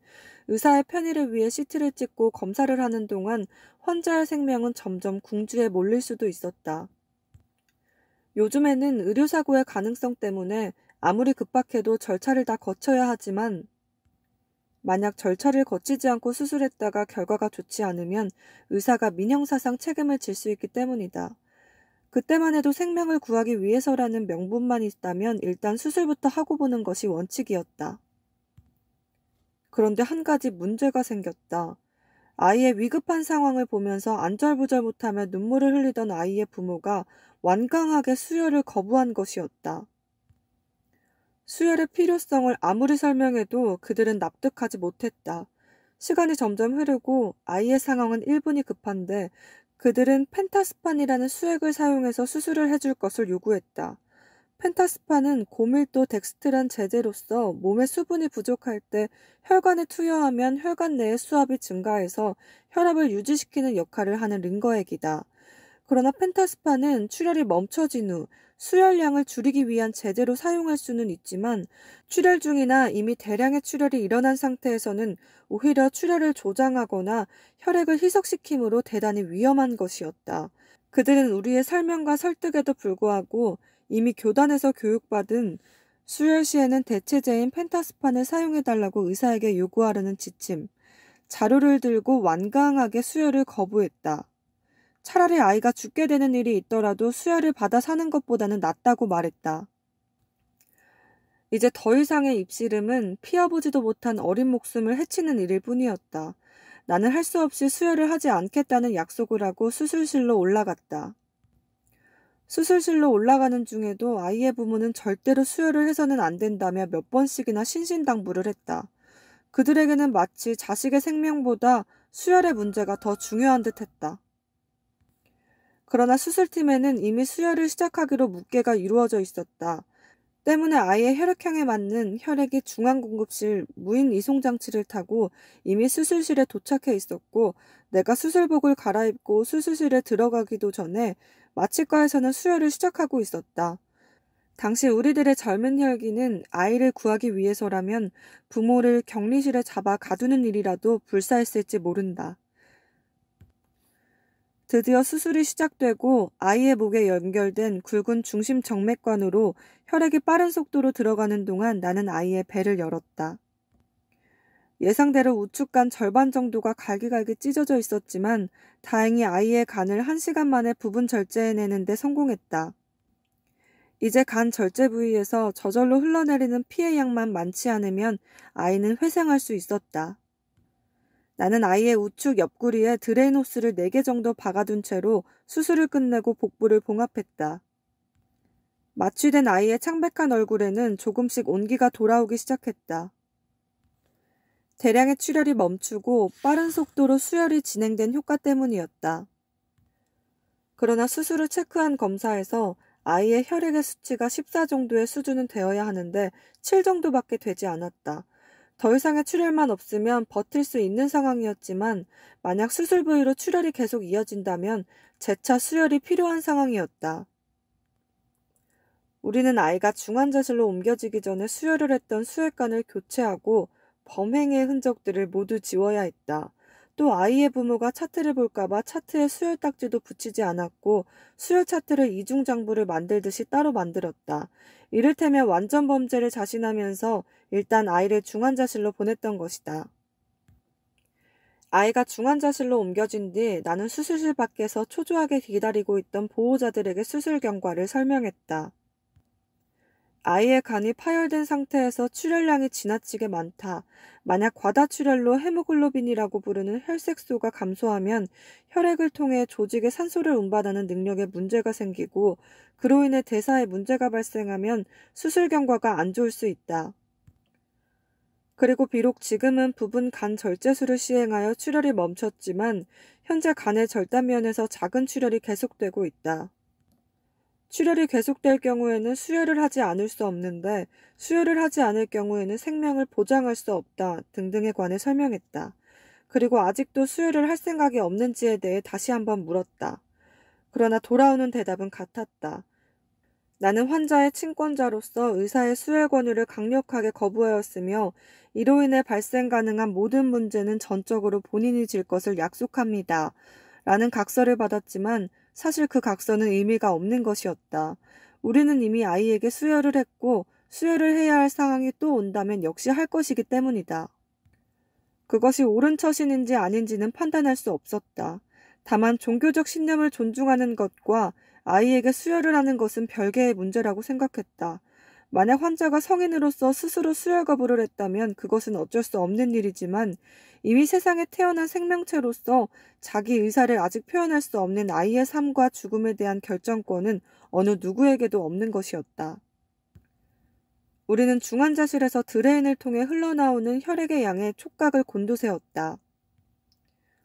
의사의 편의를 위해 CT를 찍고 검사를 하는 동안 환자의 생명은 점점 궁지에 몰릴 수도 있었다. 요즘에는 의료사고의 가능성 때문에 아무리 급박해도 절차를 다 거쳐야 하지만 만약 절차를 거치지 않고 수술했다가 결과가 좋지 않으면 의사가 민형사상 책임을 질 수 있기 때문이다. 그때만 해도 생명을 구하기 위해서라는 명분만 있다면 일단 수술부터 하고 보는 것이 원칙이었다. 그런데 한 가지 문제가 생겼다. 아이의 위급한 상황을 보면서 안절부절 못하며 눈물을 흘리던 아이의 부모가 완강하게 수혈을 거부한 것이었다. 수혈의 필요성을 아무리 설명해도 그들은 납득하지 못했다. 시간이 점점 흐르고 아이의 상황은 1분이 급한데 그들은 펜타스판이라는 수액을 사용해서 수술을 해줄 것을 요구했다. 펜타스판은 고밀도 덱스트란 제제로서 몸의 수분이 부족할 때 혈관에 투여하면 혈관 내의 수압이 증가해서 혈압을 유지시키는 역할을 하는 링거액이다. 그러나 펜타스판은 출혈이 멈춰진 후 수혈량을 줄이기 위한 제대로 사용할 수는 있지만 출혈 중이나 이미 대량의 출혈이 일어난 상태에서는 오히려 출혈을 조장하거나 혈액을 희석시킴으로 대단히 위험한 것이었다. 그들은 우리의 설명과 설득에도 불구하고 이미 교단에서 교육받은 수혈 시에는 대체제인 펜타스판을 사용해달라고 의사에게 요구하려는 지침, 자료를 들고 완강하게 수혈을 거부했다. 차라리 아이가 죽게 되는 일이 있더라도 수혈을 받아 사는 것보다는 낫다고 말했다. 이제 더 이상의 입씨름은 피어보지도 못한 어린 목숨을 해치는 일일 뿐이었다. 나는 할 수 없이 수혈을 하지 않겠다는 약속을 하고 수술실로 올라갔다. 수술실로 올라가는 중에도 아이의 부모는 절대로 수혈을 해서는 안 된다며 몇 번씩이나 신신당부를 했다. 그들에게는 마치 자식의 생명보다 수혈의 문제가 더 중요한 듯 했다. 그러나 수술팀에는 이미 수혈을 시작하기로 묵계가 이루어져 있었다. 때문에 아이의 혈액형에 맞는 혈액이 중앙공급실 무인 이송장치를 타고 이미 수술실에 도착해 있었고 내가 수술복을 갈아입고 수술실에 들어가기도 전에 마취과에서는 수혈을 시작하고 있었다. 당시 우리들의 젊은 혈기는 아이를 구하기 위해서라면 부모를 격리실에 잡아 가두는 일이라도 불사했을지 모른다. 드디어 수술이 시작되고 아이의 목에 연결된 굵은 중심 정맥관으로 혈액이 빠른 속도로 들어가는 동안 나는 아이의 배를 열었다. 예상대로 우측 간 절반 정도가 갈기갈기 찢어져 있었지만 다행히 아이의 간을 한시간 만에 부분 절제해내는 데 성공했다. 이제 간 절제 부위에서 저절로 흘러내리는 피해 양만 많지 않으면 아이는 회생할 수 있었다. 나는 아이의 우측 옆구리에 드레인호스를 4개 정도 박아둔 채로 수술을 끝내고 복부를 봉합했다. 마취된 아이의 창백한 얼굴에는 조금씩 온기가 돌아오기 시작했다. 대량의 출혈이 멈추고 빠른 속도로 수혈이 진행된 효과 때문이었다. 그러나 수술 을 체크한 검사에서 아이의 혈액의 수치가 14 정도의 수준은 되어야 하는데 7 정도밖에 되지 않았다. 더 이상의 출혈만 없으면 버틸 수 있는 상황이었지만 만약 수술 부위로 출혈이 계속 이어진다면 재차 수혈이 필요한 상황이었다. 우리는 아이가 중환자실로 옮겨지기 전에 수혈을 했던 수혈관을 교체하고 범행의 흔적들을 모두 지워야 했다. 또 아이의 부모가 차트를 볼까봐 차트에 수혈 딱지도 붙이지 않았고 수혈 차트를 이중장부를 만들듯이 따로 만들었다. 이를테면 완전 범죄를 자신하면서 일단 아이를 중환자실로 보냈던 것이다. 아이가 중환자실로 옮겨진 뒤 나는 수술실 밖에서 초조하게 기다리고 있던 보호자들에게 수술 경과를 설명했다. 아이의 간이 파열된 상태에서 출혈량이 지나치게 많다. 만약 과다 출혈로 헤모글로빈이라고 부르는 혈색소가 감소하면 혈액을 통해 조직의 산소를 운반하는 능력에 문제가 생기고 그로 인해 대사에 문제가 발생하면 수술 경과가 안 좋을 수 있다. 그리고 비록 지금은 부분 간 절제술을 시행하여 출혈이 멈췄지만 현재 간의 절단면에서 작은 출혈이 계속되고 있다. 출혈이 계속될 경우에는 수혈을 하지 않을 수 없는데 수혈을 하지 않을 경우에는 생명을 보장할 수 없다 등등에 관해 설명했다. 그리고 아직도 수혈을 할 생각이 없는지에 대해 다시 한번 물었다. 그러나 돌아오는 대답은 같았다. 나는 환자의 친권자로서 의사의 수혈 권유를 강력하게 거부하였으며 이로 인해 발생 가능한 모든 문제는 전적으로 본인이 질 것을 약속합니다. 라는 각서를 받았지만 사실 그 각서는 의미가 없는 것이었다. 우리는 이미 아이에게 수혈을 했고 수혈을 해야 할 상황이 또 온다면 역시 할 것이기 때문이다. 그것이 옳은 처신인지 아닌지는 판단할 수 없었다. 다만 종교적 신념을 존중하는 것과 아이에게 수혈을 하는 것은 별개의 문제라고 생각했다. 만약 환자가 성인으로서 스스로 수혈 거부를 했다면 그것은 어쩔 수 없는 일이지만 이미 세상에 태어난 생명체로서 자기 의사를 아직 표현할 수 없는 아이의 삶과 죽음에 대한 결정권은 어느 누구에게도 없는 것이었다. 우리는 중환자실에서 드레인을 통해 흘러나오는 혈액의 양에 촉각을 곤두세웠다.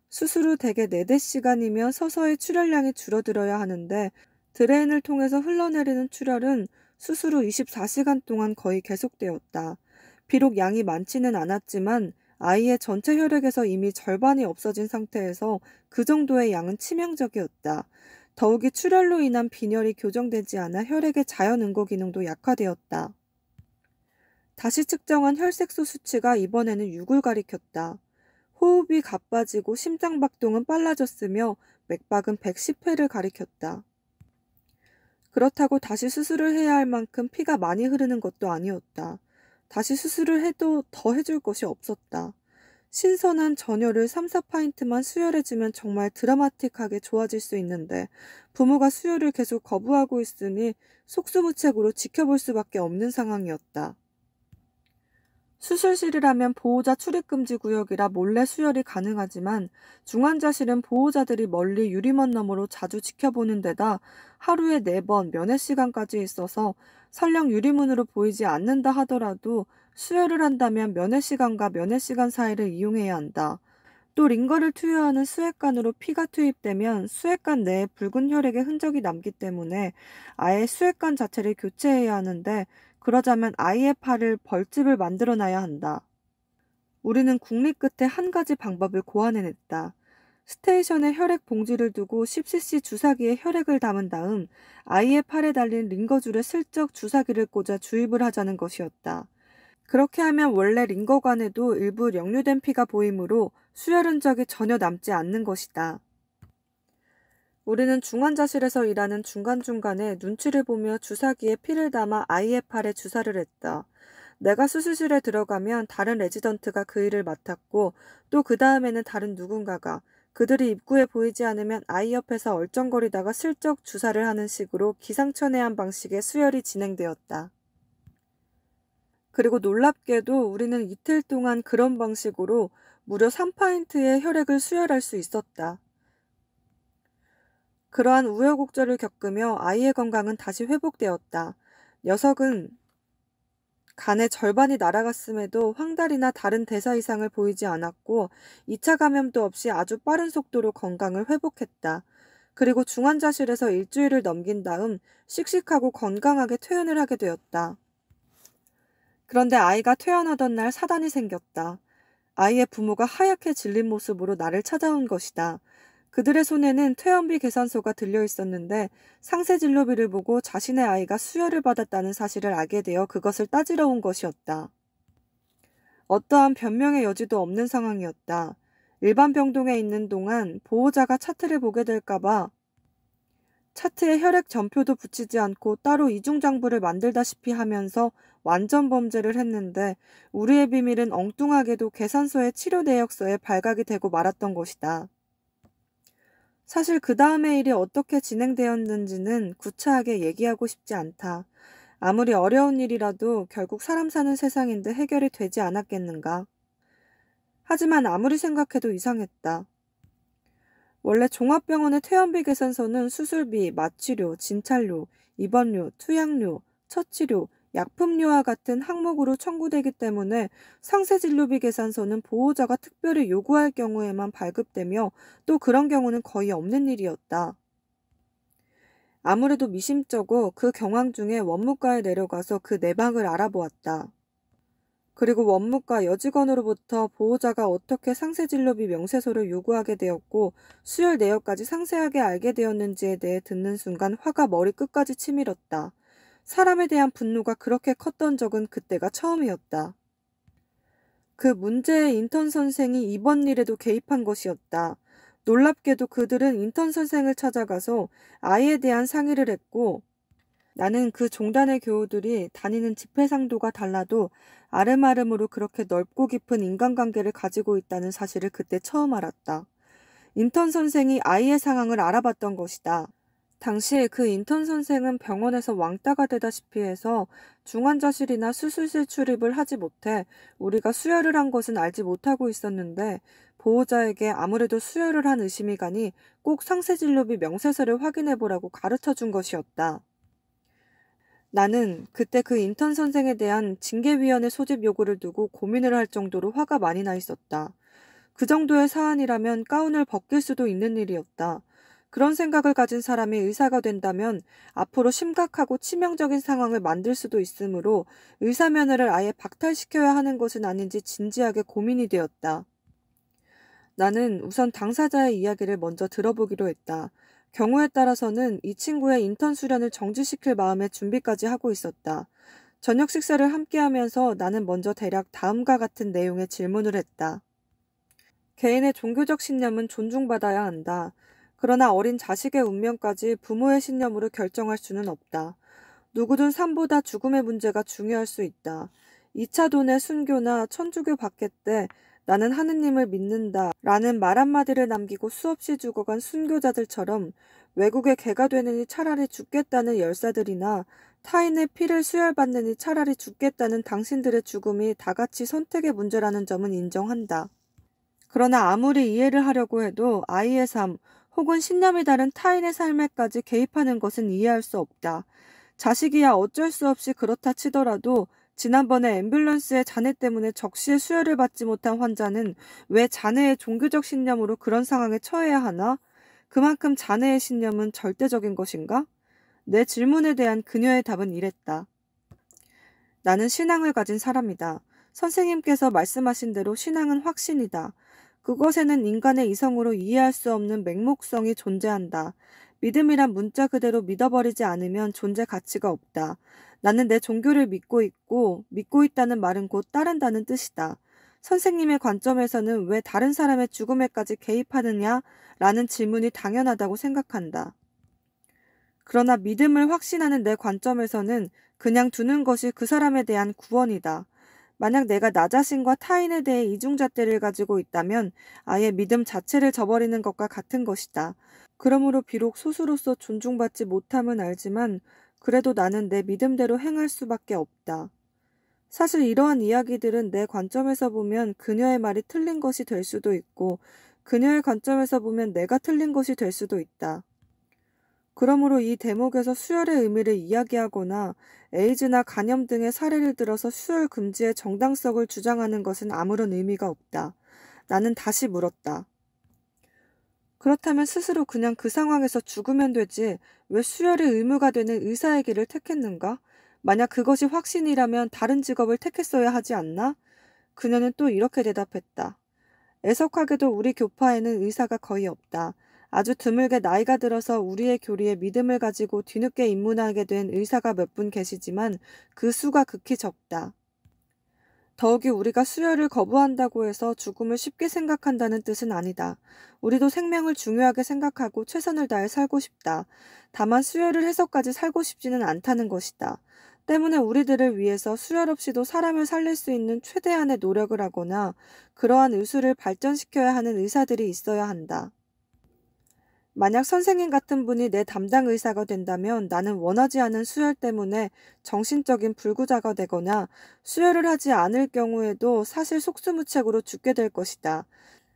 수술 후 대개 4대시간이면 서서히 출혈량이 줄어들어야 하는데 드레인을 통해서 흘러내리는 출혈은 수술 후 24시간 동안 거의 계속되었다. 비록 양이 많지는 않았지만 아이의 전체 혈액에서 이미 절반이 없어진 상태에서 그 정도의 양은 치명적이었다. 더욱이 출혈로 인한 빈혈이 교정되지 않아 혈액의 자연 응고 기능도 약화되었다. 다시 측정한 혈색소 수치가 이번에는 6을 가리켰다. 호흡이 가빠지고 심장 박동은 빨라졌으며 맥박은 110회를 가리켰다. 그렇다고 다시 수술을 해야 할 만큼 피가 많이 흐르는 것도 아니었다. 다시 수술을 해도 더 해줄 것이 없었다. 신선한 전열을 3, 4파인트만 수혈해주면 정말 드라마틱하게 좋아질 수 있는데 부모가 수혈을 계속 거부하고 있으니 속수무책으로 지켜볼 수밖에 없는 상황이었다. 수술실이라면 보호자 출입금지 구역이라 몰래 수혈이 가능하지만 중환자실은 보호자들이 멀리 유리먼 너머로 자주 지켜보는 데다 하루에 네 번 면회 시간까지 있어서 설령 유리문으로 보이지 않는다 하더라도 수혈을 한다면 면회 시간과 면회 시간 사이를 이용해야 한다. 또 링거를 투여하는 수액관으로 피가 투입되면 수액관 내에 붉은 혈액의 흔적이 남기 때문에 아예 수액관 자체를 교체해야 하는데 그러자면 아이의 팔을 벌집을 만들어 놔야 한다. 우리는 국립 끝에 한 가지 방법을 고안해냈다. 스테이션에 혈액 봉지를 두고 10cc 주사기에 혈액을 담은 다음 아이의 팔에 달린 링거줄에 슬쩍 주사기를 꽂아 주입을 하자는 것이었다. 그렇게 하면 원래 링거관에도 일부 역류된 피가 보이므로 수혈 흔적이 전혀 남지 않는 것이다. 우리는 중환자실에서 일하는 중간중간에 눈치를 보며 주사기에 피를 담아 아이의 팔에 주사를 했다. 내가 수술실에 들어가면 다른 레지던트가 그 일을 맡았고 또 그 다음에는 다른 누군가가 그들이 입구에 보이지 않으면 아이 옆에서 얼쩡거리다가 슬쩍 주사를 하는 식으로 기상천외한 방식의 수혈이 진행되었다. 그리고 놀랍게도 우리는 이틀 동안 그런 방식으로 무려 3파인트의 혈액을 수혈할 수 있었다. 그러한 우여곡절을 겪으며 아이의 건강은 다시 회복되었다. 녀석은 간의 절반이 날아갔음에도 황달이나 다른 대사 이상을 보이지 않았고 2차 감염도 없이 아주 빠른 속도로 건강을 회복했다. 그리고 중환자실에서 일주일을 넘긴 다음 씩씩하고 건강하게 퇴원을 하게 되었다. 그런데 아이가 퇴원하던 날 사단이 생겼다. 아이의 부모가 하얗게 질린 모습으로 나를 찾아온 것이다. 그들의 손에는 퇴원비 계산서가 들려 있었는데 상세 진료비를 보고 자신의 아이가 수혈을 받았다는 사실을 알게 되어 그것을 따지러 온 것이었다. 어떠한 변명의 여지도 없는 상황이었다. 일반 병동에 있는 동안 보호자가 차트를 보게 될까봐 차트에 혈액 전표도 붙이지 않고 따로 이중장부를 만들다시피 하면서 완전 범죄를 했는데 우리의 비밀은 엉뚱하게도 계산서의 치료 내역서에 발각이 되고 말았던 것이다. 사실 그 다음의 일이 어떻게 진행되었는지는 구차하게 얘기하고 싶지 않다. 아무리 어려운 일이라도 결국 사람 사는 세상인데 해결이 되지 않았겠는가. 하지만 아무리 생각해도 이상했다. 원래 종합병원의 퇴원비 계산서는 수술비, 마취료, 진찰료, 입원료, 투약료, 처치료, 약품료와 같은 항목으로 청구되기 때문에 상세진료비 계산서는 보호자가 특별히 요구할 경우에만 발급되며 또 그런 경우는 거의 없는 일이었다. 아무래도 미심쩍어그 경황 중에 원무과에 내려가서 그 내방을 알아보았다. 그리고 원무과 여직원으로부터 보호자가 어떻게 상세진료비 명세서를 요구하게 되었고 수혈 내역까지 상세하게 알게 되었는지에 대해 듣는 순간 화가 머리끝까지 치밀었다. 사람에 대한 분노가 그렇게 컸던 적은 그때가 처음이었다. 그 문제의 인턴 선생이 이번 일에도 개입한 것이었다. 놀랍게도 그들은 인턴 선생을 찾아가서 아이에 대한 상의를 했고 나는 그 종단의 교우들이 다니는 집회상도가 달라도 아름아름으로 그렇게 넓고 깊은 인간관계를 가지고 있다는 사실을 그때 처음 알았다. 인턴 선생이 아이의 상황을 알아봤던 것이다. 당시 에그 인턴 선생은 병원에서 왕따가 되다시피 해서 중환자실이나 수술실 출입을 하지 못해 우리가 수혈을 한 것은 알지 못하고 있었는데 보호자에게 아무래도 수혈을 한 의심이 가니 꼭 상세진료비 명세서를 확인해보라고 가르쳐 준 것이었다. 나는 그때 그 인턴 선생에 대한 징계위원회 소집 요구를 두고 고민을 할 정도로 화가 많이 나 있었다. 그 정도의 사안이라면 가운을 벗길 수도 있는 일이었다. 그런 생각을 가진 사람이 의사가 된다면 앞으로 심각하고 치명적인 상황을 만들 수도 있으므로 의사 면허를 아예 박탈시켜야 하는 것은 아닌지 진지하게 고민이 되었다. 나는 우선 당사자의 이야기를 먼저 들어보기로 했다. 경우에 따라서는 이 친구의 인턴 수련을 정지시킬 마음의 준비까지 하고 있었다. 저녁 식사를 함께 하면서 나는 먼저 대략 다음과 같은 내용의 질문을 했다. 개인의 종교적 신념은 존중받아야 한다. 그러나 어린 자식의 운명까지 부모의 신념으로 결정할 수는 없다. 누구든 삶보다 죽음의 문제가 중요할 수 있다. 2차 돈의 순교나 천주교 박해 때 나는 하느님을 믿는다 라는 말 한마디를 남기고 수없이 죽어간 순교자들처럼 외국에 개가 되느니 차라리 죽겠다는 열사들이나 타인의 피를 수혈받느니 차라리 죽겠다는 당신들의 죽음이 다같이 선택의 문제라는 점은 인정한다. 그러나 아무리 이해를 하려고 해도 아이의 삶, 혹은 신념이 다른 타인의 삶에까지 개입하는 것은 이해할 수 없다. 자식이야 어쩔 수 없이 그렇다 치더라도 지난번에 앰뷸런스의 잔해 때문에 적시에 수혈을 받지 못한 환자는 왜 잔해의 종교적 신념으로 그런 상황에 처해야 하나? 그만큼 잔해의 신념은 절대적인 것인가? 내 질문에 대한 그녀의 답은 이랬다. 나는 신앙을 가진 사람이다. 선생님께서 말씀하신 대로 신앙은 확신이다. 그것에는 인간의 이성으로 이해할 수 없는 맹목성이 존재한다. 믿음이란 문자 그대로 믿어버리지 않으면 존재 가치가 없다. 나는 내 종교를 믿고 있고 믿고 있다는 말은 곧 따른다는 뜻이다. 선생님의 관점에서는 왜 다른 사람의 죽음에까지 개입하느냐라는 질문이 당연하다고 생각한다. 그러나 믿음을 확신하는 내 관점에서는 그냥 두는 것이 그 사람에 대한 구원이다. 만약 내가 나 자신과 타인에 대해 이중잣대를 가지고 있다면 아예 믿음 자체를 저버리는 것과 같은 것이다. 그러므로 비록 스스로서 존중받지 못함은 알지만 그래도 나는 내 믿음대로 행할 수밖에 없다. 사실 이러한 이야기들은 내 관점에서 보면 그녀의 말이 틀린 것이 될 수도 있고 그녀의 관점에서 보면 내가 틀린 것이 될 수도 있다. 그러므로 이 대목에서 수혈의 의미를 이야기하거나 에이즈나 간염 등의 사례를 들어서 수혈 금지의 정당성을 주장하는 것은 아무런 의미가 없다. 나는 다시 물었다. 그렇다면 스스로 그냥 그 상황에서 죽으면 되지 왜 수혈의 의무가 되는 의사의 길을 택했는가? 만약 그것이 확신이라면 다른 직업을 택했어야 하지 않나? 그녀는 또 이렇게 대답했다. 애석하게도 우리 교파에는 의사가 거의 없다. 아주 드물게 나이가 들어서 우리의 교리에 믿음을 가지고 뒤늦게 입문하게 된 의사가 몇 분 계시지만 그 수가 극히 적다. 더욱이 우리가 수혈을 거부한다고 해서 죽음을 쉽게 생각한다는 뜻은 아니다. 우리도 생명을 중요하게 생각하고 최선을 다해 살고 싶다. 다만 수혈을 해서까지 살고 싶지는 않다는 것이다. 때문에 우리들을 위해서 수혈 없이도 사람을 살릴 수 있는 최대한의 노력을 하거나 그러한 의술을 발전시켜야 하는 의사들이 있어야 한다. 만약 선생님 같은 분이 내 담당 의사가 된다면 나는 원하지 않은 수혈 때문에 정신적인 불구자가 되거나 수혈을 하지 않을 경우에도 사실 속수무책으로 죽게 될 것이다.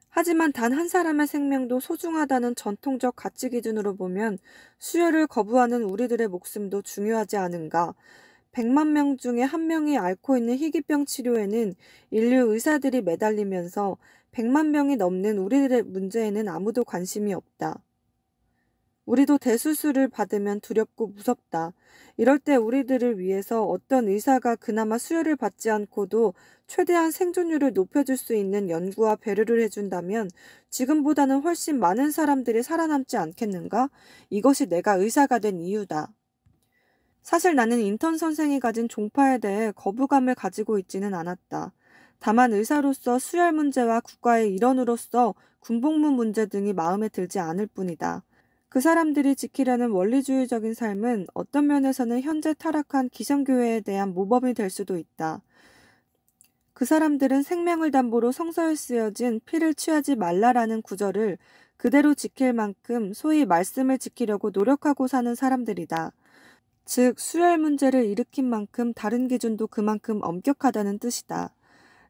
하지만 단 한 사람의 생명도 소중하다는 전통적 가치 기준으로 보면 수혈을 거부하는 우리들의 목숨도 중요하지 않은가. 100만 명 중에 한 명이 앓고 있는 희귀병 치료에는 인류 의사들이 매달리면서 100만 명이 넘는 우리들의 문제에는 아무도 관심이 없다. 우리도 대수술을 받으면 두렵고 무섭다. 이럴 때 우리들을 위해서 어떤 의사가 그나마 수혈을 받지 않고도 최대한 생존율을 높여줄 수 있는 연구와 배려를 해준다면 지금보다는 훨씬 많은 사람들이 살아남지 않겠는가? 이것이 내가 의사가 된 이유다. 사실 나는 인턴 선생이 가진 종파에 대해 거부감을 가지고 있지는 않았다. 다만 의사로서 수혈 문제와 국가의 일원으로서 군복무 문제 등이 마음에 들지 않을 뿐이다. 그 사람들이 지키려는 원리주의적인 삶은 어떤 면에서는 현재 타락한 기성교회에 대한 모범이 될 수도 있다. 그 사람들은 생명을 담보로 성서에 쓰여진 피를 취하지 말라라는 구절을 그대로 지킬 만큼 소위 말씀을 지키려고 노력하고 사는 사람들이다. 즉, 수혈 문제를 일으킨 만큼 다른 기준도 그만큼 엄격하다는 뜻이다.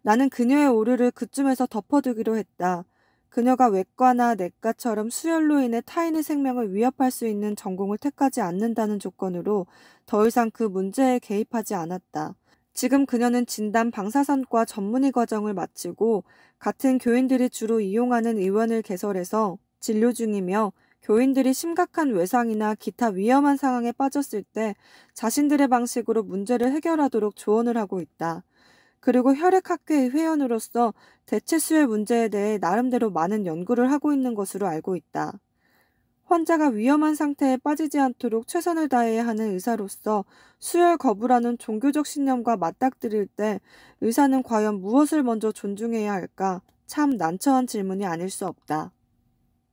나는 그녀의 오류를 그쯤에서 덮어두기로 했다. 그녀가 외과나 내과처럼 수혈로 인해 타인의 생명을 위협할 수 있는 전공을 택하지 않는다는 조건으로 더 이상 그 문제에 개입하지 않았다. 지금 그녀는 진단 방사선과 전문의 과정을 마치고 같은 교인들이 주로 이용하는 의원을 개설해서 진료 중이며 교인들이 심각한 외상이나 기타 위험한 상황에 빠졌을 때 자신들의 방식으로 문제를 해결하도록 조언을 하고 있다. 그리고 혈액학회의 회원으로서 대체수의 문제에 대해 나름대로 많은 연구를 하고 있는 것으로 알고 있다. 환자가 위험한 상태에 빠지지 않도록 최선을 다해야 하는 의사로서 수혈 거부라는 종교적 신념과 맞닥뜨릴 때 의사는 과연 무엇을 먼저 존중해야 할까? 참 난처한 질문이 아닐 수 없다.